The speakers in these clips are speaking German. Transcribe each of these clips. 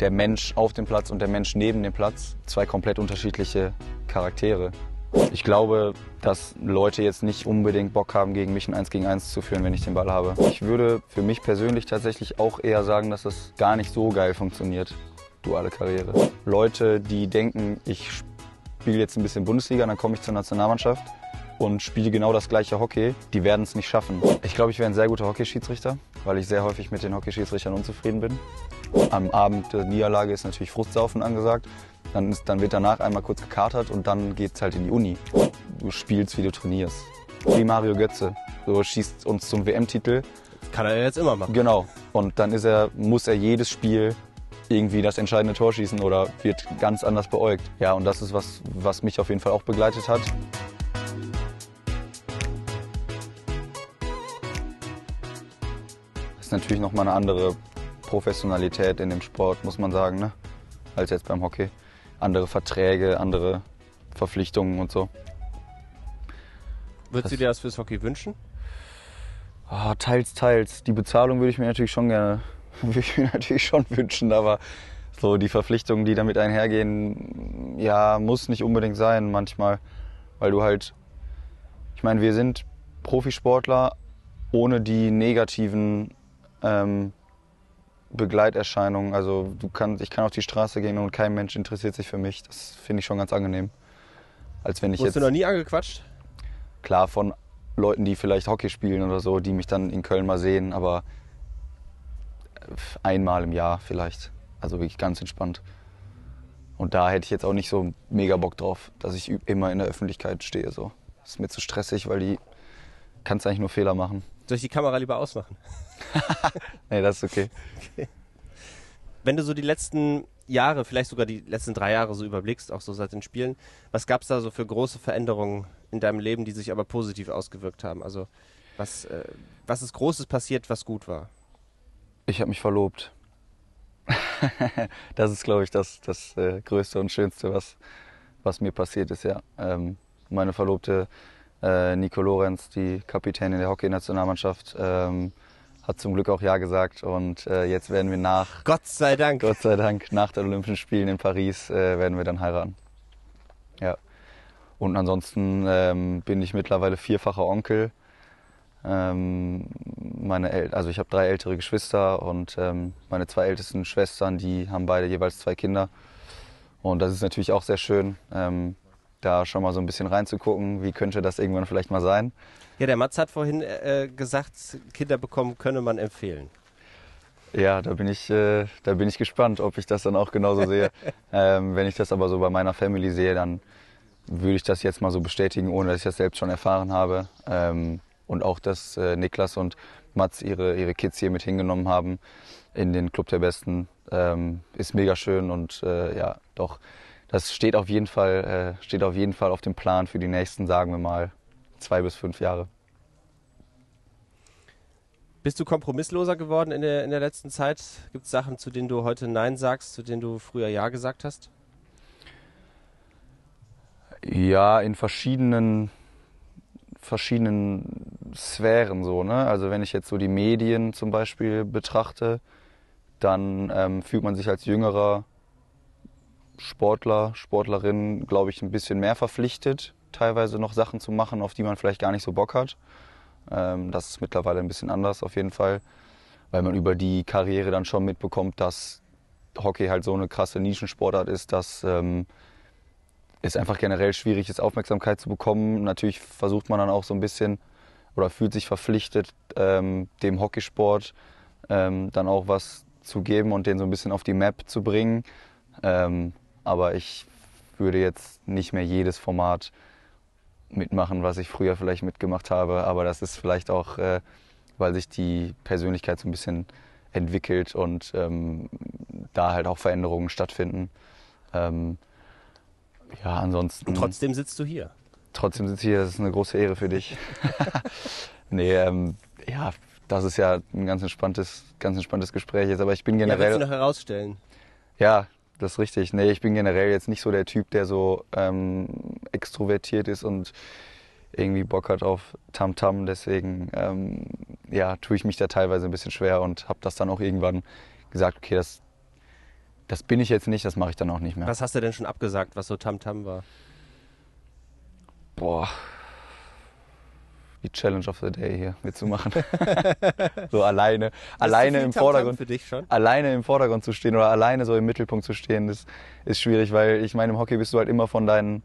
der Mensch auf dem Platz und der Mensch neben dem Platz zwei komplett unterschiedliche Charaktere. Ich glaube, dass Leute jetzt nicht unbedingt Bock haben, gegen mich ein 1 gegen 1 zu führen, wenn ich den Ball habe. Ich würde für mich persönlich tatsächlich auch eher sagen, dass das gar nicht so geil funktioniert, duale Karriere. Leute, die denken, ich spiele jetzt ein bisschen Bundesliga, dann komme ich zur Nationalmannschaft und spiele genau das gleiche Hockey, die werden es nicht schaffen. Ich glaube, ich wäre ein sehr guter Hockeyschiedsrichter, weil ich sehr häufig mit den Hockeyschiedsrichtern unzufrieden bin. Am Abend der äh, Niederlage ist natürlich Frustsaufen angesagt. Dann, ist, dann wird danach einmal kurz gekatert und dann geht's halt in die Uni. Du spielst, wie du trainierst. Wie Mario Götze. Du schießt uns zum WM-Titel. Kann er jetzt immer machen. Genau. Und dann ist er, muss er jedes Spiel irgendwie das entscheidende Tor schießen oder wird ganz anders beäugt. Ja, und das ist was, was mich auf jeden Fall auch begleitet hat. Das ist natürlich nochmal eine andere Professionalität in dem Sport, muss man sagen, ne? als jetzt beim Hockey. Andere Verträge, andere Verpflichtungen und so. Würdest du dir das fürs Hockey wünschen? Oh, teils, teils. Die Bezahlung würde ich mir natürlich schon gerne, würde ich mir natürlich schon wünschen, aber so die Verpflichtungen, die damit einhergehen, ja, muss nicht unbedingt sein manchmal, weil du halt, ich meine, wir sind Profisportler ohne die negativen ähm, Begleiterscheinung. Also du kannst, ich kann auf die Straße gehen und kein Mensch interessiert sich für mich. Das finde ich schon ganz angenehm. Als wenn ich Wurdest jetzt, du noch nie angequatscht? Klar, von Leuten, die vielleicht Hockey spielen oder so, die mich dann in Köln mal sehen, aber äh, einmal im Jahr vielleicht. Also wirklich ganz entspannt. Und da hätte ich jetzt auch nicht so mega Bock drauf, dass ich immer in der Öffentlichkeit stehe. So. Das ist mir zu stressig, weil die kannst eigentlich nur Fehler machen. Soll ich die Kamera lieber ausmachen? nee, das ist okay. Wenn du so die letzten Jahre, vielleicht sogar die letzten drei Jahre so überblickst, auch so seit den Spielen, was gab es da so für große Veränderungen in deinem Leben, die sich aber positiv ausgewirkt haben? Also was, äh, was ist Großes passiert, was gut war? Ich habe mich verlobt. das ist, glaube ich, das, das äh, Größte und Schönste, was, was mir passiert ist, ja. Ähm, meine Verlobte äh, Nico Lorenz, die Kapitänin der Hockey-Nationalmannschaft, ähm, hat zum Glück auch Ja gesagt und äh, jetzt werden wir nach. Gott sei Dank. Gott sei Dank, nach den Olympischen Spielen in Paris äh, werden wir dann heiraten. Ja. Und ansonsten ähm, bin ich mittlerweile vierfacher Onkel. Ähm, meine El also ich habe drei ältere Geschwister und ähm, meine zwei ältesten Schwestern, die haben beide jeweils zwei Kinder. Und das ist natürlich auch sehr schön, ähm, da schon mal so ein bisschen reinzugucken, wie könnte das irgendwann vielleicht mal sein. Ja, der Matz hat vorhin äh, äh, gesagt, Kinder bekommen könne man empfehlen. Ja, da bin ich, äh, da bin ich gespannt, ob ich das dann auch genauso sehe. ähm, wenn ich das aber so bei meiner Family sehe, dann würde ich das jetzt mal so bestätigen, ohne dass ich das selbst schon erfahren habe. Ähm, und auch, dass äh, Niklas und Mats ihre, ihre Kids hier mit hingenommen haben in den Club der Besten, ähm, ist mega schön und äh, ja, doch, das steht auf jeden Fall, äh, steht auf jeden Fall auf dem Plan für die nächsten, sagen wir mal, zwei bis fünf Jahre. Bist du kompromissloser geworden in der, in der letzten Zeit? Gibt es Sachen, zu denen du heute Nein sagst, zu denen du früher Ja gesagt hast? Ja, in verschiedenen, verschiedenen Sphären so. Ne? Also wenn ich jetzt so die Medien zum Beispiel betrachte, dann ähm, fühlt man sich als jüngerer Sportler, Sportlerin, glaube ich, ein bisschen mehr verpflichtet, teilweise noch Sachen zu machen, auf die man vielleicht gar nicht so Bock hat. Ähm, das ist mittlerweile ein bisschen anders auf jeden Fall, weil man über die Karriere dann schon mitbekommt, dass Hockey halt so eine krasse Nischensportart ist, dass ähm, es einfach generell schwierig ist, Aufmerksamkeit zu bekommen. Natürlich versucht man dann auch so ein bisschen oder fühlt sich verpflichtet, ähm, dem Hockeysport ähm, dann auch was zu geben und den so ein bisschen auf die Map zu bringen. Ähm, aber ich würde jetzt nicht mehr jedes Format mitmachen, was ich früher vielleicht mitgemacht habe. Aber das ist vielleicht auch, äh, weil sich die Persönlichkeit so ein bisschen entwickelt und ähm, da halt auch Veränderungen stattfinden. Ähm, ja, ansonsten. Und trotzdem sitzt du hier. Trotzdem sitzt ich hier, das ist eine große Ehre für dich. nee, ähm, ja, das ist ja ein ganz entspanntes, ganz entspanntes Gespräch jetzt, aber ich bin generell. Ja, willst du noch herausstellen? Ja, das ist richtig. Nee, ich bin generell jetzt nicht so der Typ, der so ähm, extrovertiert ist und irgendwie Bock hat auf Tamtam. -Tam. Deswegen ähm, ja, tue ich mich da teilweise ein bisschen schwer und habe das dann auch irgendwann gesagt, okay, das, das bin ich jetzt nicht, das mache ich dann auch nicht mehr. Was hast du denn schon abgesagt, was so Tamtam -Tam war? Boah, die Challenge of the Day hier mitzumachen. so alleine, alleine im Vordergrund, alleine im Vordergrund zu stehen oder alleine so im Mittelpunkt zu stehen, das ist schwierig, weil ich meine, im Hockey bist du halt immer von deinen,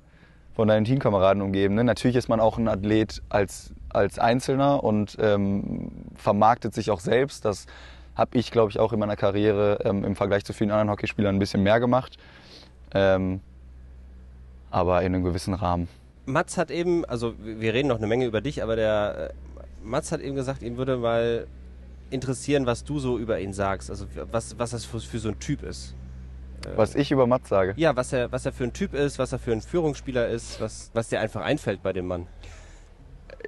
von deinen Teamkameraden umgeben. Ne? Natürlich ist man auch ein Athlet als, als Einzelner und ähm, vermarktet sich auch selbst. Das habe ich, glaube ich, auch in meiner Karriere ähm, im Vergleich zu vielen anderen Hockeyspielern ein bisschen mehr gemacht. Ähm, aber in einem gewissen Rahmen. Mats hat eben, also wir reden noch eine Menge über dich, aber der äh, Mats hat eben gesagt, ihn würde mal interessieren, was du so über ihn sagst. Also was, was das für, für so ein Typ ist. Äh, was ich über Mats sage? Ja, was er, was er für ein Typ ist, was er für ein Führungsspieler ist, was, was dir einfach einfällt bei dem Mann.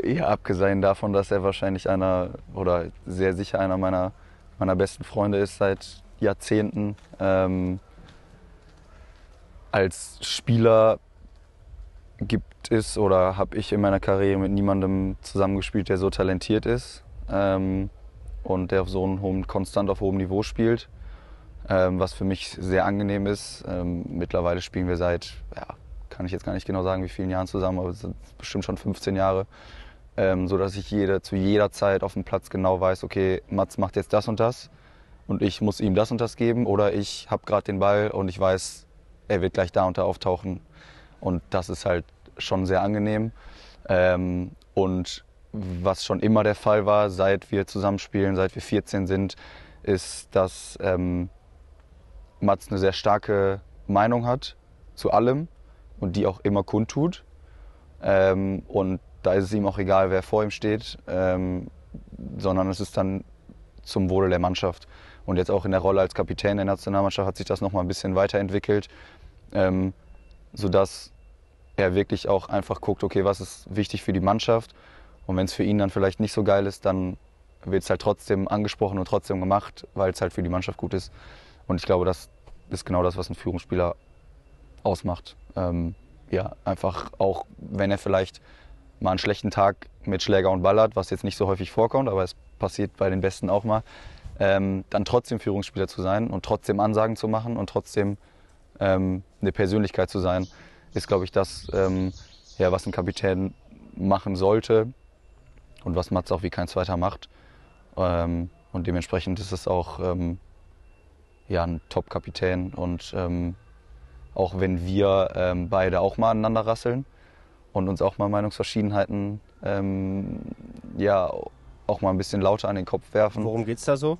Ja, abgesehen davon, dass er wahrscheinlich einer oder sehr sicher einer meiner, meiner besten Freunde ist seit Jahrzehnten. Ähm, als Spieler gibt gibt es oder habe ich in meiner Karriere mit niemandem zusammengespielt, der so talentiert ist ähm, und der auf so einem hohen, konstant auf hohem Niveau spielt, ähm, was für mich sehr angenehm ist. Ähm, mittlerweile spielen wir seit, ja, kann ich jetzt gar nicht genau sagen, wie vielen Jahren zusammen, aber es sind bestimmt schon 15 Jahre, ähm, so dass ich jede, zu jeder Zeit auf dem Platz genau weiß, okay, Mats macht jetzt das und das und ich muss ihm das und das geben oder ich habe gerade den Ball und ich weiß, er wird gleich da und da auftauchen. Und das ist halt schon sehr angenehm. Ähm, und was schon immer der Fall war, seit wir zusammenspielen, seit wir 14 sind, ist, dass ähm, Mats eine sehr starke Meinung hat zu allem und die auch immer kundtut. Ähm, und da ist es ihm auch egal, wer vor ihm steht, ähm, sondern es ist dann zum Wohle der Mannschaft. Und jetzt auch in der Rolle als Kapitän der Nationalmannschaft hat sich das nochmal ein bisschen weiterentwickelt, ähm, sodass er wirklich auch einfach guckt, okay, was ist wichtig für die Mannschaft. Und wenn es für ihn dann vielleicht nicht so geil ist, dann wird es halt trotzdem angesprochen und trotzdem gemacht, weil es halt für die Mannschaft gut ist. Und ich glaube, das ist genau das, was ein Führungsspieler ausmacht. Ähm, ja, einfach auch, wenn er vielleicht mal einen schlechten Tag mit Schläger und Ball hat, was jetzt nicht so häufig vorkommt, aber es passiert bei den Besten auch mal, ähm, dann trotzdem Führungsspieler zu sein und trotzdem Ansagen zu machen und trotzdem ähm, eine Persönlichkeit zu sein ist, glaube ich, das, ähm, ja, was ein Kapitän machen sollte und was Mats auch wie kein zweiter macht. Ähm, und dementsprechend ist es auch ähm, ja, ein Top-Kapitän. Und ähm, auch wenn wir ähm, beide auch mal aneinander rasseln und uns auch mal Meinungsverschiedenheiten ähm, ja, auch mal ein bisschen lauter an den Kopf werfen. Worum geht es da so?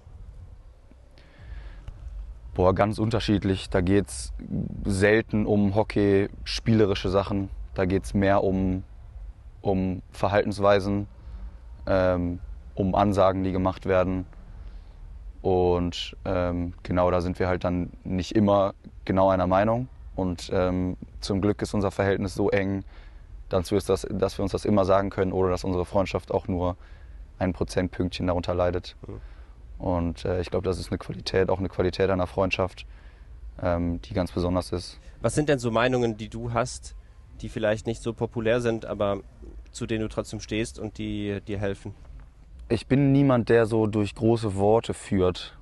Boah, ganz unterschiedlich. Da geht es selten um Hockey, spielerische Sachen. Da geht es mehr um, um Verhaltensweisen, ähm, um Ansagen, die gemacht werden. Und ähm, genau da sind wir halt dann nicht immer genau einer Meinung. Und ähm, zum Glück ist unser Verhältnis so eng, dass wir, das, dass wir uns das immer sagen können oder dass unsere Freundschaft auch nur ein Prozentpünktchen darunter leidet. Mhm. Und äh, ich glaube, das ist eine Qualität, auch eine Qualität einer Freundschaft, ähm, die ganz besonders ist. Was sind denn so Meinungen, die du hast, die vielleicht nicht so populär sind, aber zu denen du trotzdem stehst und die dir helfen? Ich bin niemand, der so durch große Worte führt.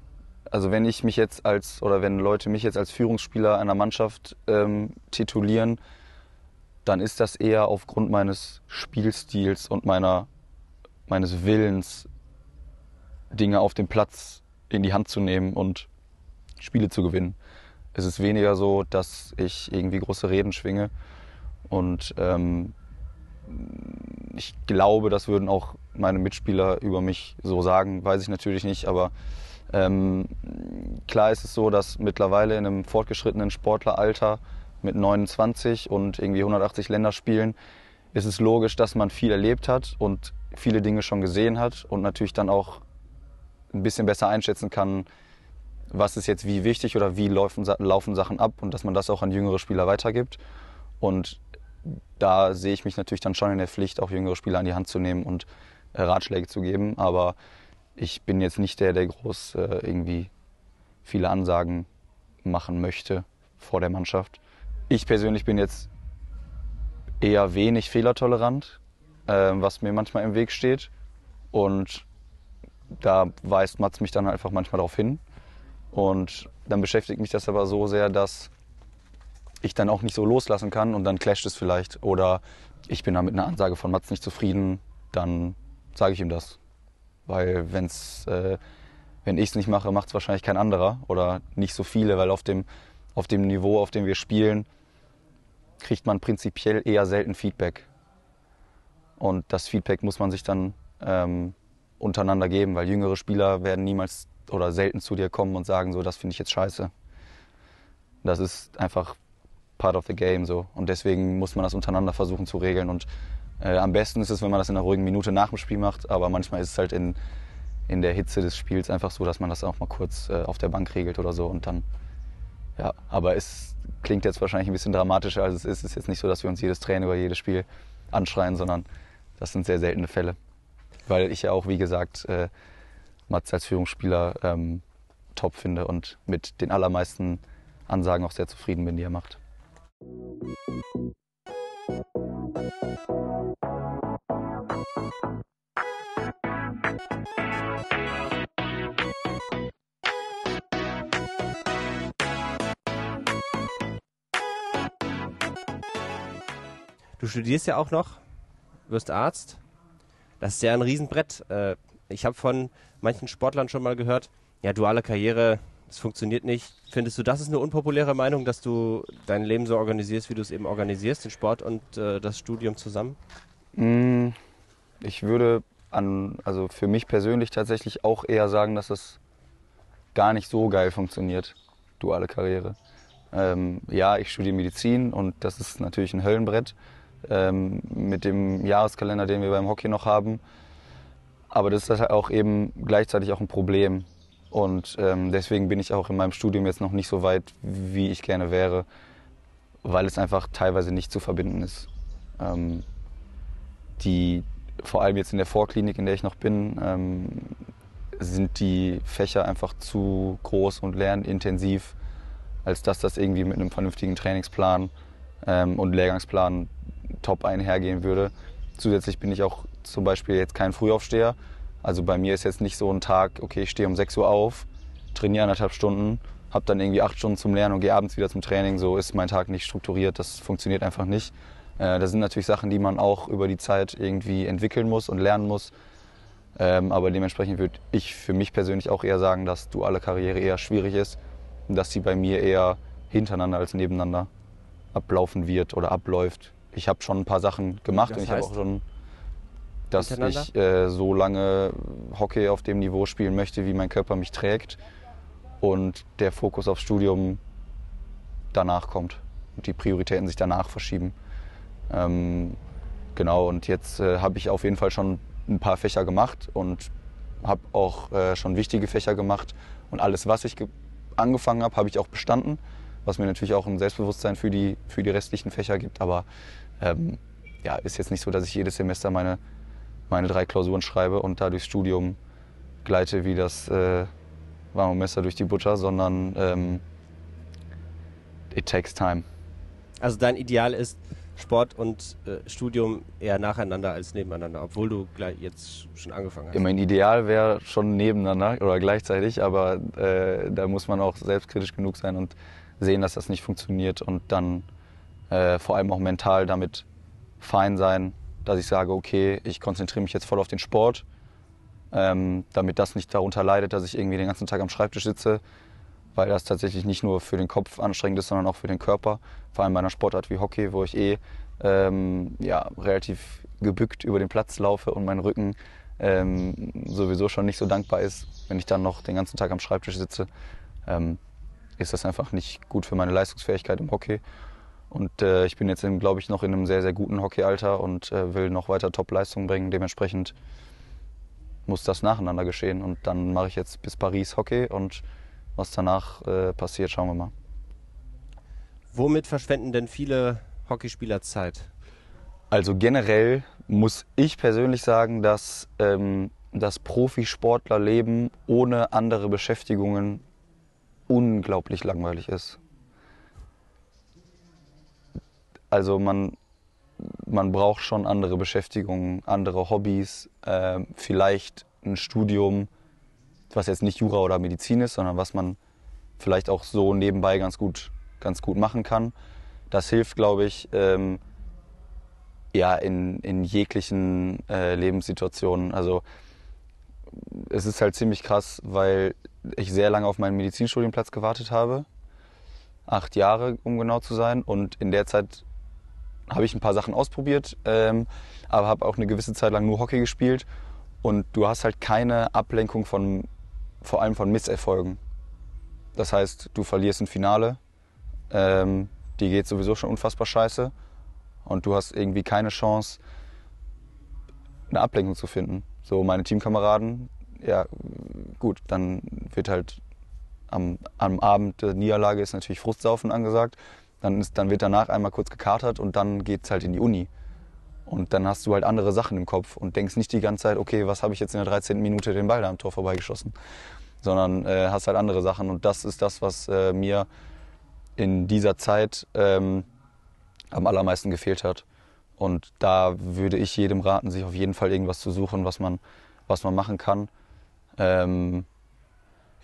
Also wenn ich mich jetzt als oder wenn Leute mich jetzt als Führungsspieler einer Mannschaft ähm, titulieren, dann ist das eher aufgrund meines Spielstils und meiner meines Willens, Dinge auf dem Platz in die Hand zu nehmen und Spiele zu gewinnen. Es ist weniger so, dass ich irgendwie große Reden schwinge. Und ähm, ich glaube, das würden auch meine Mitspieler über mich so sagen, weiß ich natürlich nicht, aber ähm, klar ist es so, dass mittlerweile in einem fortgeschrittenen Sportleralter mit 29 und irgendwie 180 Länderspielen ist es logisch, dass man viel erlebt hat und viele Dinge schon gesehen hat und natürlich dann auch ein bisschen besser einschätzen kann, was ist jetzt wie wichtig oder wie laufen, laufen Sachen ab und dass man das auch an jüngere Spieler weitergibt. Und da sehe ich mich natürlich dann schon in der Pflicht, auch jüngere Spieler an die Hand zu nehmen und äh, Ratschläge zu geben. Aber ich bin jetzt nicht der, der groß äh, irgendwie viele Ansagen machen möchte vor der Mannschaft. Ich persönlich bin jetzt eher wenig fehlertolerant, äh, was mir manchmal im Weg steht. Und da weist Mats mich dann einfach manchmal darauf hin. Und dann beschäftigt mich das aber so sehr, dass ich dann auch nicht so loslassen kann und dann clasht es vielleicht. Oder ich bin da mit einer Ansage von Mats nicht zufrieden, dann sage ich ihm das. Weil wenn's, äh, wenn ich es nicht mache, macht es wahrscheinlich kein anderer oder nicht so viele, weil auf dem, auf dem Niveau, auf dem wir spielen, kriegt man prinzipiell eher selten Feedback. Und das Feedback muss man sich dann ähm, untereinander geben, weil jüngere Spieler werden niemals oder selten zu dir kommen und sagen, so, das finde ich jetzt scheiße. Das ist einfach part of the game so. Und deswegen muss man das untereinander versuchen zu regeln. Und äh, am besten ist es, wenn man das in einer ruhigen Minute nach dem Spiel macht, aber manchmal ist es halt in, in der Hitze des Spiels einfach so, dass man das auch mal kurz äh, auf der Bank regelt oder so und dann. Ja, aber es klingt jetzt wahrscheinlich ein bisschen dramatischer, als es ist. Es ist jetzt nicht so, dass wir uns jedes Training oder jedes Spiel anschreien, sondern das sind sehr seltene Fälle weil ich ja auch, wie gesagt, äh, Mats als Führungsspieler ähm, top finde und mit den allermeisten Ansagen auch sehr zufrieden bin, die er macht. Du studierst ja auch noch, wirst Arzt das ist ja ein Riesenbrett. Äh, ich habe von manchen Sportlern schon mal gehört, ja, duale Karriere, das funktioniert nicht. Findest du, das ist eine unpopuläre Meinung, dass du dein Leben so organisierst, wie du es eben organisierst, den Sport und äh, das Studium zusammen? Mm, ich würde an, also für mich persönlich tatsächlich auch eher sagen, dass es gar nicht so geil funktioniert, duale Karriere. Ähm, ja, ich studiere Medizin und das ist natürlich ein Höllenbrett ähm, mit dem Jahreskalender, den wir beim Hockey noch haben. Aber das ist halt auch eben gleichzeitig auch ein Problem. Und ähm, deswegen bin ich auch in meinem Studium jetzt noch nicht so weit, wie ich gerne wäre, weil es einfach teilweise nicht zu verbinden ist. Ähm, die, vor allem jetzt in der Vorklinik, in der ich noch bin, ähm, sind die Fächer einfach zu groß und lernintensiv, als dass das irgendwie mit einem vernünftigen Trainingsplan ähm, und Lehrgangsplan top einhergehen würde. Zusätzlich bin ich auch zum Beispiel jetzt kein Frühaufsteher. Also bei mir ist jetzt nicht so ein Tag, okay, ich stehe um 6 Uhr auf, trainiere anderthalb Stunden, habe dann irgendwie acht Stunden zum Lernen und gehe abends wieder zum Training. So ist mein Tag nicht strukturiert, das funktioniert einfach nicht. Äh, das sind natürlich Sachen, die man auch über die Zeit irgendwie entwickeln muss und lernen muss. Ähm, aber dementsprechend würde ich für mich persönlich auch eher sagen, dass duale Karriere eher schwierig ist und dass sie bei mir eher hintereinander als nebeneinander ablaufen wird oder abläuft ich habe schon ein paar Sachen gemacht das und ich habe auch schon, dass ich äh, so lange Hockey auf dem Niveau spielen möchte, wie mein Körper mich trägt und der Fokus aufs Studium danach kommt und die Prioritäten sich danach verschieben. Ähm, genau, und jetzt äh, habe ich auf jeden Fall schon ein paar Fächer gemacht und habe auch äh, schon wichtige Fächer gemacht. Und alles, was ich angefangen habe, habe ich auch bestanden, was mir natürlich auch ein Selbstbewusstsein für die, für die restlichen Fächer gibt. Aber ähm, ja, ist jetzt nicht so, dass ich jedes Semester meine, meine drei Klausuren schreibe und da durchs Studium gleite wie das äh, warme Messer durch die Butter, sondern ähm, it takes time. Also dein Ideal ist Sport und äh, Studium eher nacheinander als nebeneinander, obwohl du gleich jetzt schon angefangen hast. Ja, mein Ideal wäre schon nebeneinander oder gleichzeitig, aber äh, da muss man auch selbstkritisch genug sein und sehen, dass das nicht funktioniert und dann äh, vor allem auch mental damit fein sein, dass ich sage, okay, ich konzentriere mich jetzt voll auf den Sport, ähm, damit das nicht darunter leidet, dass ich irgendwie den ganzen Tag am Schreibtisch sitze, weil das tatsächlich nicht nur für den Kopf anstrengend ist, sondern auch für den Körper. Vor allem bei einer Sportart wie Hockey, wo ich eh ähm, ja, relativ gebückt über den Platz laufe und mein Rücken ähm, sowieso schon nicht so dankbar ist, wenn ich dann noch den ganzen Tag am Schreibtisch sitze, ähm, ist das einfach nicht gut für meine Leistungsfähigkeit im Hockey. Und äh, ich bin jetzt, glaube ich, noch in einem sehr, sehr guten Hockeyalter und äh, will noch weiter top leistungen bringen. Dementsprechend muss das nacheinander geschehen. Und dann mache ich jetzt bis Paris Hockey und was danach äh, passiert, schauen wir mal. Womit verschwenden denn viele Hockeyspieler Zeit? Also generell muss ich persönlich sagen, dass ähm, das Profisportlerleben ohne andere Beschäftigungen unglaublich langweilig ist. Also man, man braucht schon andere Beschäftigungen, andere Hobbys, äh, vielleicht ein Studium, was jetzt nicht Jura oder Medizin ist, sondern was man vielleicht auch so nebenbei ganz gut, ganz gut machen kann. Das hilft, glaube ich, ähm, ja, in, in jeglichen äh, Lebenssituationen. Also es ist halt ziemlich krass, weil ich sehr lange auf meinen Medizinstudienplatz gewartet habe. Acht Jahre, um genau zu sein. Und in der Zeit habe ich ein paar Sachen ausprobiert, ähm, aber habe auch eine gewisse Zeit lang nur Hockey gespielt. Und du hast halt keine Ablenkung von, vor allem von Misserfolgen. Das heißt, du verlierst ein Finale, ähm, die geht sowieso schon unfassbar scheiße. Und du hast irgendwie keine Chance, eine Ablenkung zu finden. So meine Teamkameraden, ja gut, dann wird halt am, am Abend der äh, Niederlage ist natürlich Frustsaufen angesagt. Dann, ist, dann wird danach einmal kurz gekatert und dann geht es halt in die Uni. Und dann hast du halt andere Sachen im Kopf und denkst nicht die ganze Zeit, okay, was habe ich jetzt in der 13. Minute den Ball da am Tor vorbeigeschossen, sondern äh, hast halt andere Sachen. Und das ist das, was äh, mir in dieser Zeit ähm, am allermeisten gefehlt hat. Und da würde ich jedem raten, sich auf jeden Fall irgendwas zu suchen, was man, was man machen kann. Ähm,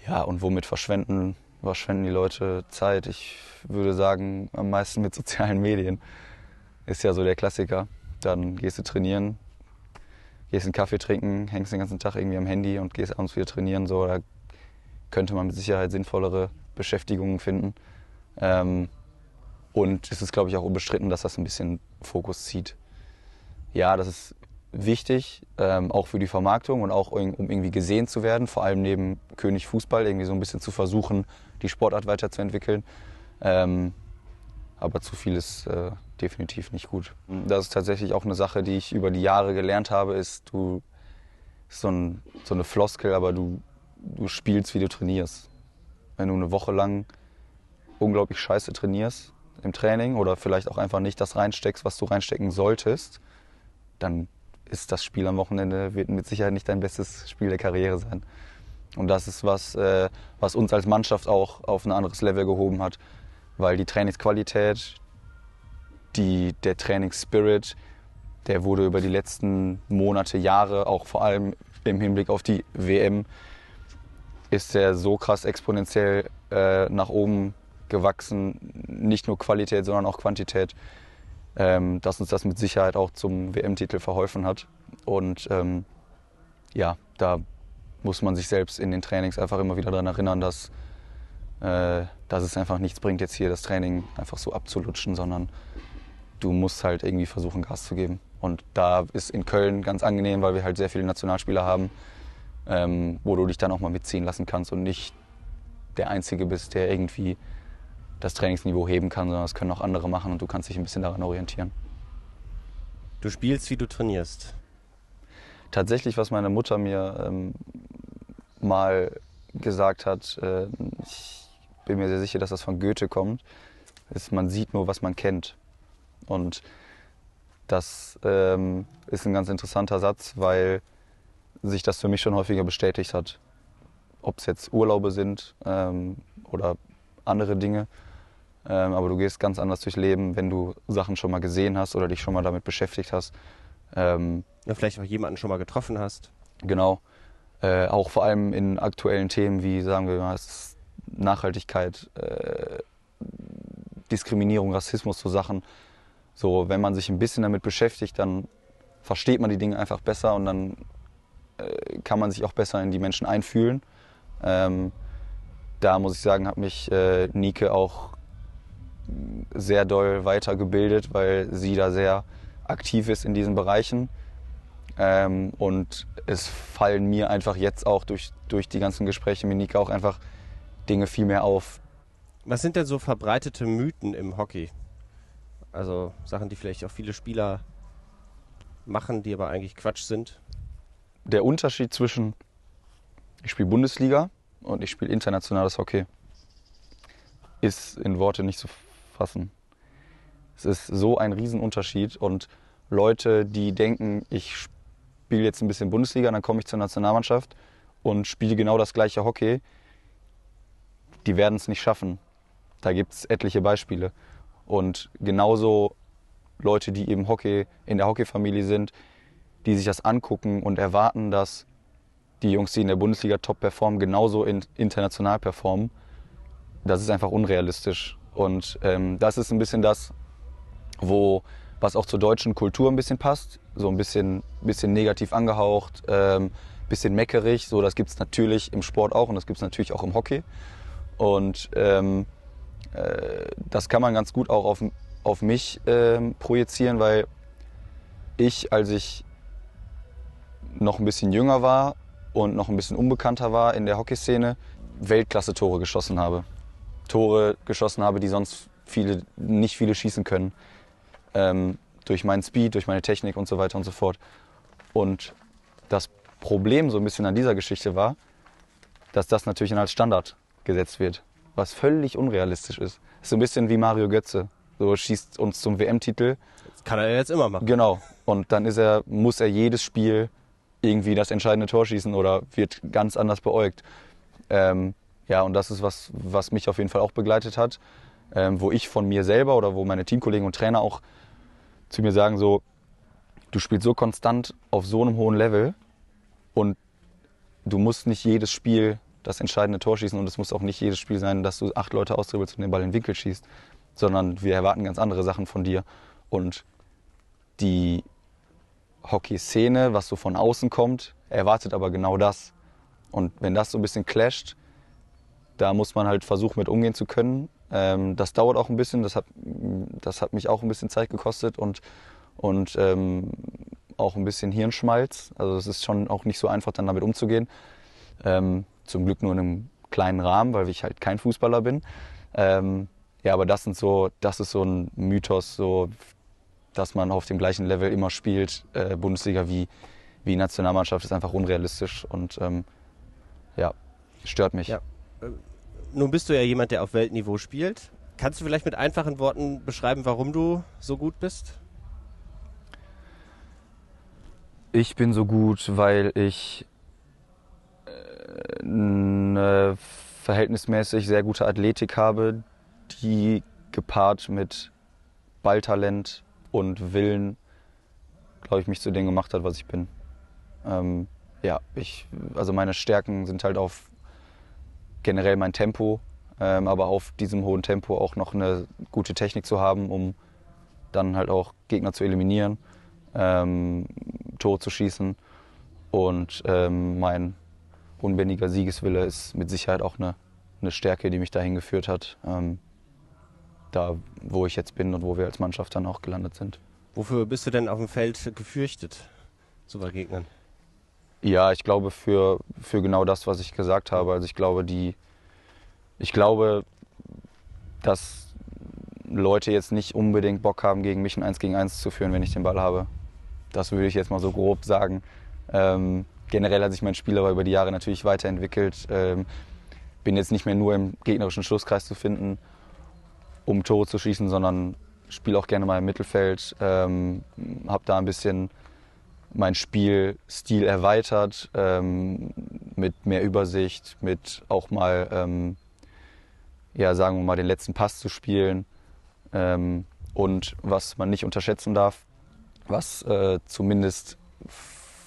ja, und womit verschwenden was verschwenden die Leute Zeit? Ich würde sagen, am meisten mit sozialen Medien. Ist ja so der Klassiker. Dann gehst du trainieren, gehst einen Kaffee trinken, hängst den ganzen Tag irgendwie am Handy und gehst abends wieder trainieren. So, da könnte man mit Sicherheit sinnvollere Beschäftigungen finden. Ähm, und es ist, glaube ich, auch unbestritten, dass das ein bisschen Fokus zieht. Ja, das ist wichtig, ähm, auch für die Vermarktung und auch um irgendwie gesehen zu werden, vor allem neben König Fußball irgendwie so ein bisschen zu versuchen, die Sportart weiterzuentwickeln. Ähm, aber zu viel ist äh, definitiv nicht gut. Das ist tatsächlich auch eine Sache, die ich über die Jahre gelernt habe, ist du ist so, ein, so eine Floskel, aber du, du spielst, wie du trainierst. Wenn du eine Woche lang unglaublich scheiße trainierst im Training oder vielleicht auch einfach nicht das reinsteckst, was du reinstecken solltest, dann ist das Spiel am Wochenende wird mit Sicherheit nicht dein bestes Spiel der Karriere sein. Und das ist was, äh, was uns als Mannschaft auch auf ein anderes Level gehoben hat, weil die Trainingsqualität, die, der Trainingsspirit, der wurde über die letzten Monate, Jahre, auch vor allem im Hinblick auf die WM, ist er so krass exponentiell äh, nach oben gewachsen. Nicht nur Qualität, sondern auch Quantität, ähm, dass uns das mit Sicherheit auch zum WM-Titel verholfen hat. Und ähm, ja, da muss man sich selbst in den Trainings einfach immer wieder daran erinnern, dass, äh, dass es einfach nichts bringt, jetzt hier das Training einfach so abzulutschen, sondern du musst halt irgendwie versuchen, Gas zu geben. Und da ist in Köln ganz angenehm, weil wir halt sehr viele Nationalspieler haben, ähm, wo du dich dann auch mal mitziehen lassen kannst und nicht der Einzige bist, der irgendwie das Trainingsniveau heben kann, sondern das können auch andere machen und du kannst dich ein bisschen daran orientieren. Du spielst, wie du trainierst. Tatsächlich, was meine Mutter mir ähm, mal gesagt hat, äh, ich bin mir sehr sicher, dass das von Goethe kommt, ist, man sieht nur, was man kennt. Und das ähm, ist ein ganz interessanter Satz, weil sich das für mich schon häufiger bestätigt hat. Ob es jetzt Urlaube sind ähm, oder andere Dinge. Ähm, aber du gehst ganz anders durchs Leben, wenn du Sachen schon mal gesehen hast oder dich schon mal damit beschäftigt hast. Ähm, ja, vielleicht auch jemanden schon mal getroffen hast. Genau. Äh, auch vor allem in aktuellen Themen wie, sagen wir mal, Nachhaltigkeit, äh, Diskriminierung, Rassismus, so Sachen. So, wenn man sich ein bisschen damit beschäftigt, dann versteht man die Dinge einfach besser und dann äh, kann man sich auch besser in die Menschen einfühlen. Ähm, da muss ich sagen, hat mich äh, Nike auch sehr doll weitergebildet, weil sie da sehr aktiv ist in diesen Bereichen. Ähm, und es fallen mir einfach jetzt auch durch, durch die ganzen Gespräche mit Nika auch einfach Dinge viel mehr auf. Was sind denn so verbreitete Mythen im Hockey? Also Sachen, die vielleicht auch viele Spieler machen, die aber eigentlich Quatsch sind? Der Unterschied zwischen ich spiele Bundesliga und ich spiele internationales Hockey ist in Worte nicht zu fassen. Es ist so ein Riesenunterschied und Leute, die denken, ich spiele spiele jetzt ein bisschen Bundesliga, dann komme ich zur Nationalmannschaft und spiele genau das gleiche Hockey. Die werden es nicht schaffen. Da gibt es etliche Beispiele. Und genauso Leute, die eben Hockey in der Hockeyfamilie sind, die sich das angucken und erwarten, dass die Jungs, die in der Bundesliga top performen, genauso in, international performen. Das ist einfach unrealistisch. Und ähm, das ist ein bisschen das, wo was auch zur deutschen Kultur ein bisschen passt. So ein bisschen, bisschen negativ angehaucht, ähm, bisschen meckerig. So, das gibt es natürlich im Sport auch und das gibt es natürlich auch im Hockey. Und ähm, äh, das kann man ganz gut auch auf, auf mich ähm, projizieren, weil ich, als ich noch ein bisschen jünger war und noch ein bisschen unbekannter war in der Hockeyszene, Weltklasse-Tore geschossen habe. Tore geschossen habe, die sonst viele, nicht viele schießen können ähm, durch meinen Speed, durch meine Technik und so weiter und so fort. Und das Problem so ein bisschen an dieser Geschichte war, dass das natürlich dann als Standard gesetzt wird, was völlig unrealistisch ist. Ist so ein bisschen wie Mario Götze. So schießt uns zum WM-Titel. Kann er jetzt immer machen. Genau. Und dann ist er, muss er jedes Spiel irgendwie das entscheidende Tor schießen oder wird ganz anders beäugt. Ähm, ja, und das ist was, was mich auf jeden Fall auch begleitet hat ähm, wo ich von mir selber oder wo meine Teamkollegen und Trainer auch zu mir sagen, so, du spielst so konstant auf so einem hohen Level und du musst nicht jedes Spiel das entscheidende Tor schießen und es muss auch nicht jedes Spiel sein, dass du acht Leute austribbelst und den Ball in den Winkel schießt, sondern wir erwarten ganz andere Sachen von dir und die Hockey-Szene, was so von außen kommt, erwartet aber genau das. Und wenn das so ein bisschen clasht, da muss man halt versuchen, mit umgehen zu können ähm, das dauert auch ein bisschen, das hat, das hat mich auch ein bisschen Zeit gekostet und, und ähm, auch ein bisschen Hirnschmalz. Also es ist schon auch nicht so einfach, dann damit umzugehen. Ähm, zum Glück nur in einem kleinen Rahmen, weil ich halt kein Fußballer bin. Ähm, ja, aber das sind so, das ist so ein Mythos, so, dass man auf dem gleichen Level immer spielt, äh, Bundesliga wie, wie Nationalmannschaft, ist einfach unrealistisch und ähm, ja, stört mich. Ja nun bist du ja jemand, der auf Weltniveau spielt. Kannst du vielleicht mit einfachen Worten beschreiben, warum du so gut bist? Ich bin so gut, weil ich eine äh, verhältnismäßig sehr gute Athletik habe, die gepaart mit Balltalent und Willen, glaube ich, mich zu dem gemacht hat, was ich bin. Ähm, ja, ich, also meine Stärken sind halt auf generell mein Tempo, ähm, aber auf diesem hohen Tempo auch noch eine gute Technik zu haben, um dann halt auch Gegner zu eliminieren, ähm, Tore zu schießen. Und ähm, mein unbändiger Siegeswille ist mit Sicherheit auch eine, eine Stärke, die mich dahin geführt hat, ähm, da wo ich jetzt bin und wo wir als Mannschaft dann auch gelandet sind. Wofür bist du denn auf dem Feld gefürchtet zu Gegnern? Ja, ich glaube für, für genau das, was ich gesagt habe. Also ich glaube, die, ich glaube, dass Leute jetzt nicht unbedingt Bock haben, gegen mich ein 1 gegen 1 zu führen, wenn ich den Ball habe. Das würde ich jetzt mal so grob sagen. Ähm, generell hat sich mein Spiel aber über die Jahre natürlich weiterentwickelt. Ähm, bin jetzt nicht mehr nur im gegnerischen Schlusskreis zu finden, um Tore zu schießen, sondern spiele auch gerne mal im Mittelfeld. Ähm, habe da ein bisschen mein Spielstil erweitert, ähm, mit mehr Übersicht, mit auch mal, ähm, ja, sagen wir mal, den letzten Pass zu spielen. Ähm, und was man nicht unterschätzen darf, was äh, zumindest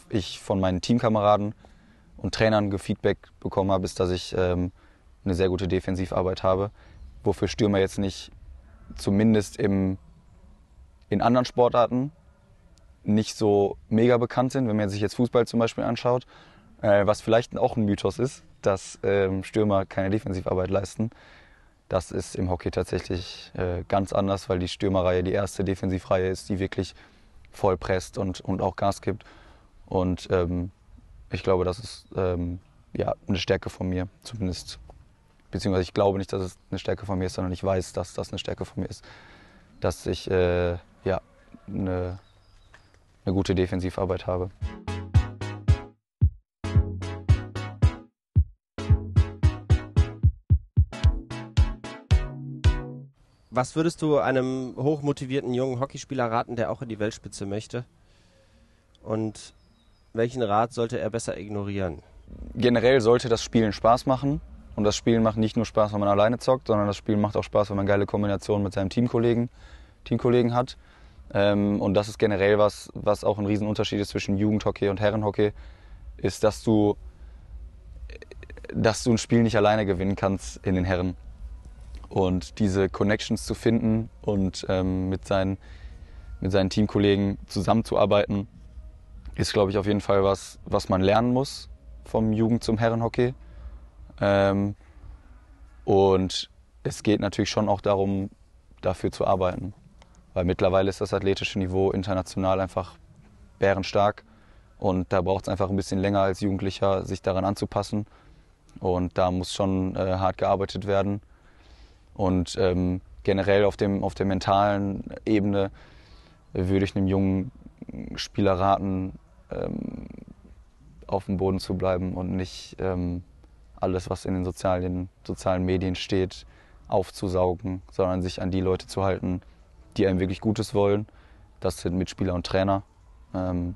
ich von meinen Teamkameraden und Trainern Feedback bekommen habe, ist, dass ich ähm, eine sehr gute Defensivarbeit habe, wofür Stürmer jetzt nicht zumindest im, in anderen Sportarten nicht so mega bekannt sind, wenn man sich jetzt Fußball zum Beispiel anschaut, äh, was vielleicht auch ein Mythos ist, dass ähm, Stürmer keine Defensivarbeit leisten. Das ist im Hockey tatsächlich äh, ganz anders, weil die Stürmerreihe die erste Defensivreihe ist, die wirklich voll presst und, und auch Gas gibt. Und ähm, ich glaube, das ist ähm, ja, eine Stärke von mir, zumindest. Beziehungsweise ich glaube nicht, dass es eine Stärke von mir ist, sondern ich weiß, dass das eine Stärke von mir ist. Dass ich äh, ja, eine eine gute Defensivarbeit habe. Was würdest du einem hochmotivierten jungen Hockeyspieler raten, der auch in die Weltspitze möchte? Und welchen Rat sollte er besser ignorieren? Generell sollte das Spielen Spaß machen. Und das Spielen macht nicht nur Spaß, wenn man alleine zockt, sondern das Spielen macht auch Spaß, wenn man geile Kombinationen mit seinem Teamkollegen, Teamkollegen hat. Ähm, und das ist generell was, was auch ein Riesenunterschied ist zwischen Jugendhockey und Herrenhockey, ist, dass du, dass du ein Spiel nicht alleine gewinnen kannst in den Herren. Und diese Connections zu finden und ähm, mit, seinen, mit seinen Teamkollegen zusammenzuarbeiten, ist, glaube ich, auf jeden Fall was, was man lernen muss vom Jugend zum Herrenhockey. Ähm, und es geht natürlich schon auch darum, dafür zu arbeiten. Weil mittlerweile ist das athletische Niveau international einfach bärenstark. Und da braucht es einfach ein bisschen länger als Jugendlicher, sich daran anzupassen. Und da muss schon äh, hart gearbeitet werden. Und ähm, generell auf, dem, auf der mentalen Ebene würde ich einem jungen Spieler raten, ähm, auf dem Boden zu bleiben und nicht ähm, alles, was in den sozialen, sozialen Medien steht, aufzusaugen, sondern sich an die Leute zu halten, die einem wirklich Gutes wollen. Das sind Mitspieler und Trainer. Ähm,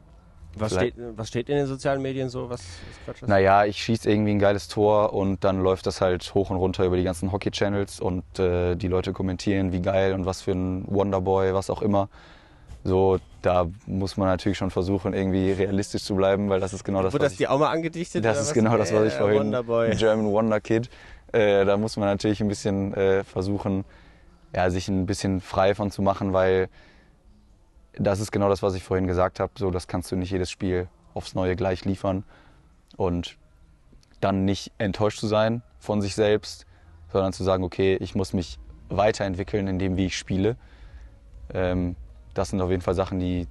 was, steht, was steht, in den sozialen Medien so? Was, was Quatsch ist? Naja, ich schieße irgendwie ein geiles Tor und dann läuft das halt hoch und runter über die ganzen Hockey-Channels und äh, die Leute kommentieren, wie geil und was für ein Wonderboy, was auch immer. So, da muss man natürlich schon versuchen, irgendwie realistisch zu bleiben, weil das ist genau das, Wurde was das ich, dir auch mal angedichtet? Das ist genau das, was äh, ich vorhin... Wonderboy. German Wonder Kid. Äh, da muss man natürlich ein bisschen äh, versuchen, ja, sich ein bisschen frei von zu machen, weil das ist genau das, was ich vorhin gesagt habe. So, das kannst du nicht jedes Spiel aufs Neue gleich liefern und dann nicht enttäuscht zu sein von sich selbst, sondern zu sagen, okay, ich muss mich weiterentwickeln in dem, wie ich spiele. Ähm, das sind auf jeden Fall Sachen, die,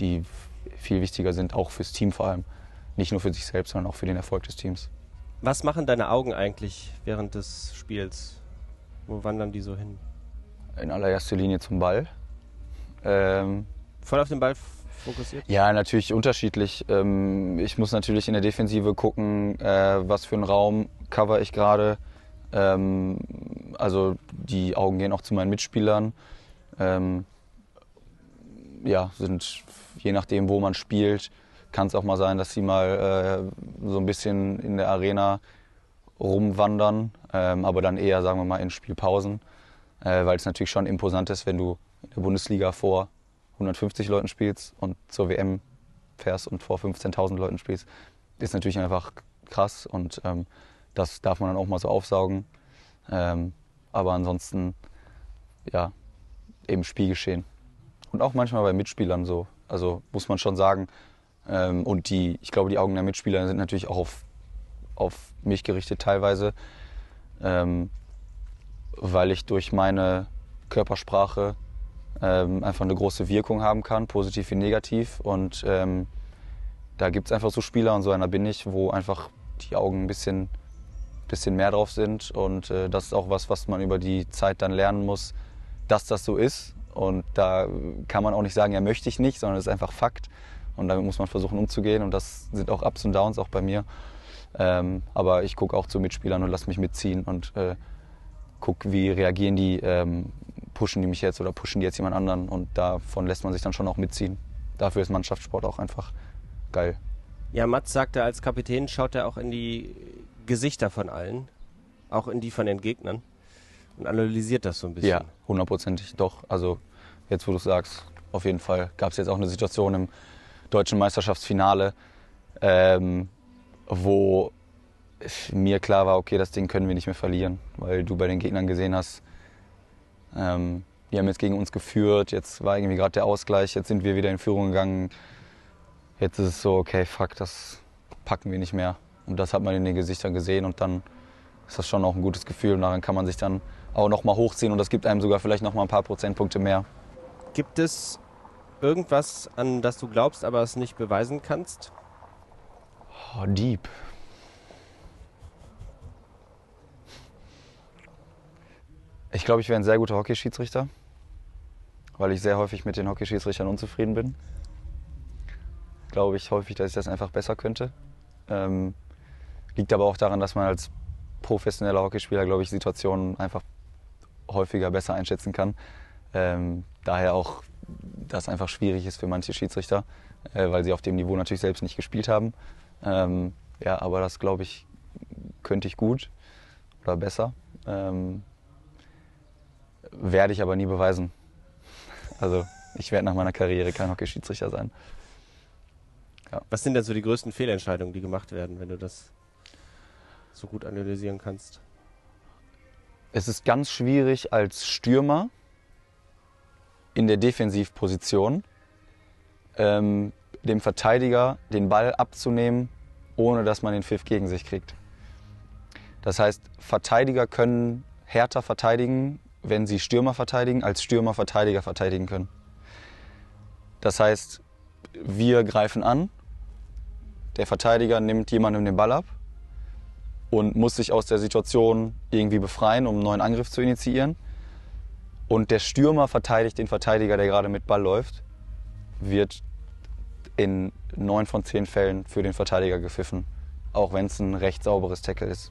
die viel wichtiger sind, auch fürs Team vor allem. Nicht nur für sich selbst, sondern auch für den Erfolg des Teams. Was machen deine Augen eigentlich während des Spiels? Wo wandern die so hin? In allererster Linie zum Ball. Ähm, Voll auf den Ball fokussiert? Ja, natürlich unterschiedlich. Ähm, ich muss natürlich in der Defensive gucken, äh, was für einen Raum cover ich gerade. Ähm, also die Augen gehen auch zu meinen Mitspielern. Ähm, ja, sind je nachdem, wo man spielt, kann es auch mal sein, dass sie mal äh, so ein bisschen in der Arena rumwandern, ähm, aber dann eher, sagen wir mal, in Spielpausen, äh, weil es natürlich schon imposant ist, wenn du in der Bundesliga vor 150 Leuten spielst und zur WM fährst und vor 15.000 Leuten spielst, ist natürlich einfach krass und ähm, das darf man dann auch mal so aufsaugen. Ähm, aber ansonsten, ja, eben Spielgeschehen. Und auch manchmal bei Mitspielern so. Also muss man schon sagen, ähm, und die, ich glaube, die Augen der Mitspieler sind natürlich auch auf auf mich gerichtet teilweise, ähm, weil ich durch meine Körpersprache ähm, einfach eine große Wirkung haben kann, positiv wie negativ. Und ähm, da gibt es einfach so Spieler und so einer bin ich, wo einfach die Augen ein bisschen, bisschen mehr drauf sind. Und äh, das ist auch was, was man über die Zeit dann lernen muss, dass das so ist. Und da kann man auch nicht sagen, ja, möchte ich nicht, sondern es ist einfach Fakt. Und damit muss man versuchen umzugehen. Und das sind auch Ups und Downs, auch bei mir. Ähm, aber ich gucke auch zu Mitspielern und lasse mich mitziehen und äh, gucke, wie reagieren die, ähm, pushen die mich jetzt oder pushen die jetzt jemand anderen. Und davon lässt man sich dann schon auch mitziehen. Dafür ist Mannschaftssport auch einfach geil. Ja, Mats sagte, als Kapitän schaut er auch in die Gesichter von allen, auch in die von den Gegnern und analysiert das so ein bisschen. Ja, hundertprozentig doch. Also jetzt, wo du sagst, auf jeden Fall gab es jetzt auch eine Situation im deutschen Meisterschaftsfinale, ähm, wo mir klar war, okay, das Ding können wir nicht mehr verlieren, weil du bei den Gegnern gesehen hast, ähm, die haben jetzt gegen uns geführt, jetzt war irgendwie gerade der Ausgleich, jetzt sind wir wieder in Führung gegangen. Jetzt ist es so, okay, fuck, das packen wir nicht mehr. Und das hat man in den Gesichtern gesehen und dann ist das schon auch ein gutes Gefühl. Und daran kann man sich dann auch nochmal hochziehen und das gibt einem sogar vielleicht nochmal ein paar Prozentpunkte mehr. Gibt es irgendwas, an das du glaubst, aber es nicht beweisen kannst? Oh, deep. Ich glaube, ich wäre ein sehr guter Hockeyschiedsrichter, weil ich sehr häufig mit den Hockeyschiedsrichtern unzufrieden bin. Glaube ich häufig, dass ich das einfach besser könnte. Ähm, liegt aber auch daran, dass man als professioneller Hockeyspieler, glaube ich, Situationen einfach häufiger besser einschätzen kann. Ähm, daher auch dass es einfach schwierig ist für manche Schiedsrichter, äh, weil sie auf dem Niveau natürlich selbst nicht gespielt haben. Ähm, ja, aber das glaube ich, könnte ich gut oder besser. Ähm, werde ich aber nie beweisen. Also ich werde nach meiner Karriere kein Hockeyschiedsrichter sein. Ja. Was sind denn so die größten Fehlentscheidungen, die gemacht werden, wenn du das so gut analysieren kannst? Es ist ganz schwierig als Stürmer in der Defensivposition ähm, dem Verteidiger den Ball abzunehmen, ohne dass man den Pfiff gegen sich kriegt. Das heißt, Verteidiger können härter verteidigen, wenn sie Stürmer verteidigen, als Stürmer Verteidiger verteidigen können. Das heißt, wir greifen an, der Verteidiger nimmt jemandem den Ball ab und muss sich aus der Situation irgendwie befreien, um einen neuen Angriff zu initiieren. Und der Stürmer verteidigt den Verteidiger, der gerade mit Ball läuft, wird in neun von zehn Fällen für den Verteidiger gepfiffen, auch wenn es ein recht sauberes Tackle ist.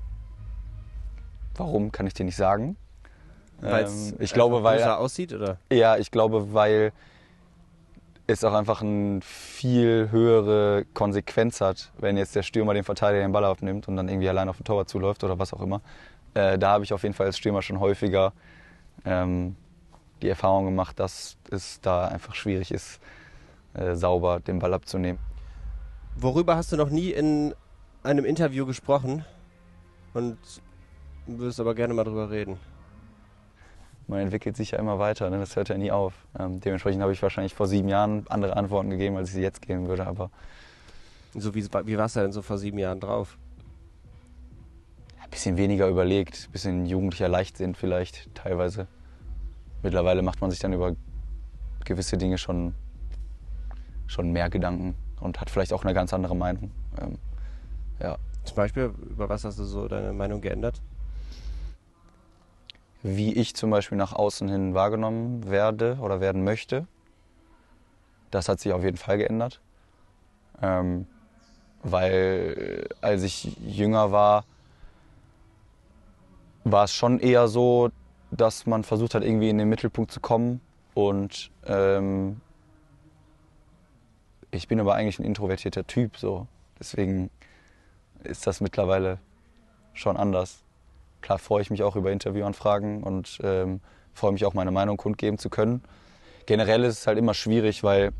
Warum kann ich dir nicht sagen? Ähm, weil's ähm, ich glaube, weil er aussieht oder? Ja, ich glaube, weil es auch einfach eine viel höhere Konsequenz hat, wenn jetzt der Stürmer den Verteidiger den Ball abnimmt und dann irgendwie allein auf den Torwart zuläuft oder was auch immer. Äh, da habe ich auf jeden Fall als Stürmer schon häufiger ähm, die Erfahrung gemacht, dass es da einfach schwierig ist, äh, sauber den Ball abzunehmen. Worüber hast du noch nie in einem Interview gesprochen und würdest aber gerne mal drüber reden? Man entwickelt sich ja immer weiter, ne? das hört ja nie auf. Ähm, dementsprechend habe ich wahrscheinlich vor sieben Jahren andere Antworten gegeben, als ich sie jetzt geben würde. Aber so wie, wie warst du denn so vor sieben Jahren drauf? Ein bisschen weniger überlegt, ein bisschen jugendlicher Leichtsinn vielleicht teilweise. Mittlerweile macht man sich dann über gewisse Dinge schon schon mehr Gedanken und hat vielleicht auch eine ganz andere Meinung. Ähm, ja. Zum Beispiel, über was hast du so deine Meinung geändert? Wie ich zum Beispiel nach außen hin wahrgenommen werde oder werden möchte, das hat sich auf jeden Fall geändert. Ähm, weil als ich jünger war, war es schon eher so, dass man versucht hat, irgendwie in den Mittelpunkt zu kommen und ähm, ich bin aber eigentlich ein introvertierter Typ, so. Deswegen ist das mittlerweile schon anders. Klar freue ich mich auch über Interviewanfragen und ähm, freue mich auch, meine Meinung kundgeben zu können. Generell ist es halt immer schwierig, weil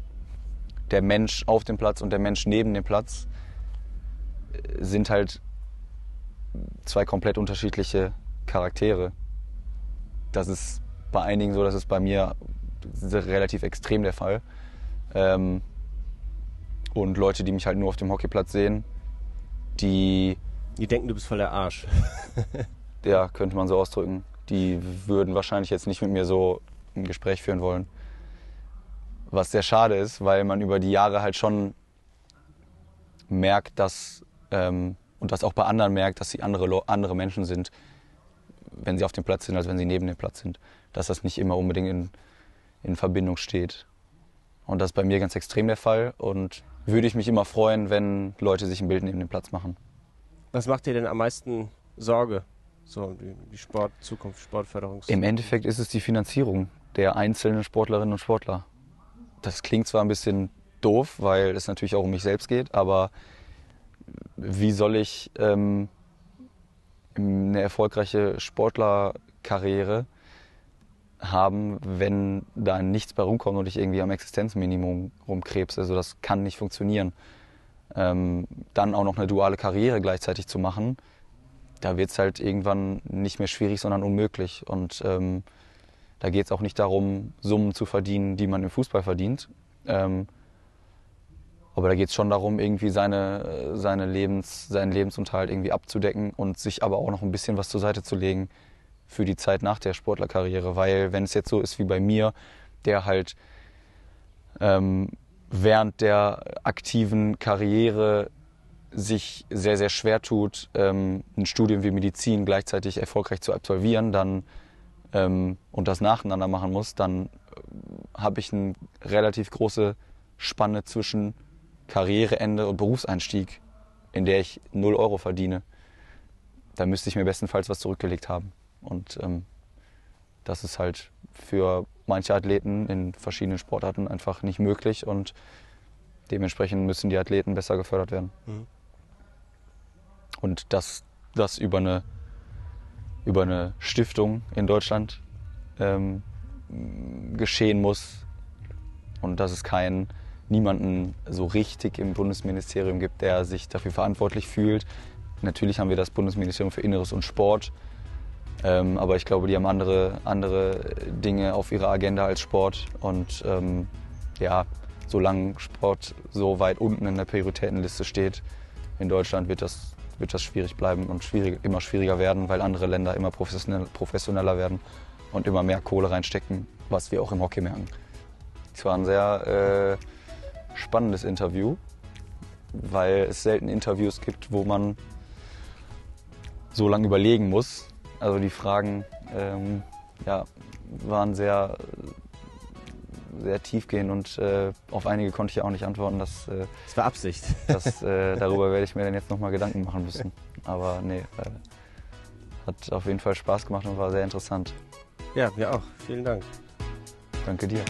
der Mensch auf dem Platz und der Mensch neben dem Platz äh, sind halt zwei komplett unterschiedliche Charaktere. Das ist bei einigen so, das ist bei mir relativ extrem der Fall. Ähm, und Leute, die mich halt nur auf dem Hockeyplatz sehen, die. Die denken, du bist voll der Arsch. ja, könnte man so ausdrücken. Die würden wahrscheinlich jetzt nicht mit mir so ein Gespräch führen wollen. Was sehr schade ist, weil man über die Jahre halt schon merkt, dass, ähm, und das auch bei anderen merkt, dass sie andere, andere Menschen sind, wenn sie auf dem Platz sind, als wenn sie neben dem Platz sind. Dass das nicht immer unbedingt in, in Verbindung steht. Und das ist bei mir ganz extrem der Fall. Und würde ich mich immer freuen, wenn Leute sich ein Bild neben dem Platz machen. Was macht dir denn am meisten Sorge? So, die Sport, Zukunft, Sportförderung. Im Endeffekt ist es die Finanzierung der einzelnen Sportlerinnen und Sportler. Das klingt zwar ein bisschen doof, weil es natürlich auch um mich selbst geht, aber wie soll ich ähm, eine erfolgreiche Sportlerkarriere haben, wenn da nichts bei rumkommt und ich irgendwie am Existenzminimum rumkrebs. Also das kann nicht funktionieren. Ähm, dann auch noch eine duale Karriere gleichzeitig zu machen, da wird es halt irgendwann nicht mehr schwierig, sondern unmöglich. Und ähm, da geht es auch nicht darum, Summen zu verdienen, die man im Fußball verdient. Ähm, aber da geht es schon darum, irgendwie seine, seine Lebens, seinen Lebensunterhalt irgendwie abzudecken und sich aber auch noch ein bisschen was zur Seite zu legen, für die Zeit nach der Sportlerkarriere, weil wenn es jetzt so ist wie bei mir, der halt ähm, während der aktiven Karriere sich sehr, sehr schwer tut, ähm, ein Studium wie Medizin gleichzeitig erfolgreich zu absolvieren, dann ähm, und das nacheinander machen muss, dann äh, habe ich eine relativ große Spanne zwischen Karriereende und Berufseinstieg, in der ich 0 Euro verdiene. Da müsste ich mir bestenfalls was zurückgelegt haben. Und ähm, das ist halt für manche Athleten in verschiedenen Sportarten einfach nicht möglich und dementsprechend müssen die Athleten besser gefördert werden. Mhm. Und dass das über eine, über eine Stiftung in Deutschland ähm, geschehen muss und dass es keinen niemanden so richtig im Bundesministerium gibt, der sich dafür verantwortlich fühlt. Natürlich haben wir das Bundesministerium für Inneres und Sport, ähm, aber ich glaube, die haben andere, andere Dinge auf ihrer Agenda als Sport. Und ähm, ja, solange Sport so weit unten in der Prioritätenliste steht, in Deutschland wird das, wird das schwierig bleiben und schwierig, immer schwieriger werden, weil andere Länder immer professionell, professioneller werden und immer mehr Kohle reinstecken, was wir auch im Hockey merken. Es war ein sehr äh, spannendes Interview, weil es selten Interviews gibt, wo man so lange überlegen muss, also die Fragen ähm, ja, waren sehr, sehr tiefgehend und äh, auf einige konnte ich ja auch nicht antworten. Dass, äh, das war Absicht. Dass, äh, darüber werde ich mir dann jetzt nochmal Gedanken machen müssen. Aber nee, äh, hat auf jeden Fall Spaß gemacht und war sehr interessant. Ja, mir auch. Vielen Dank. Danke dir.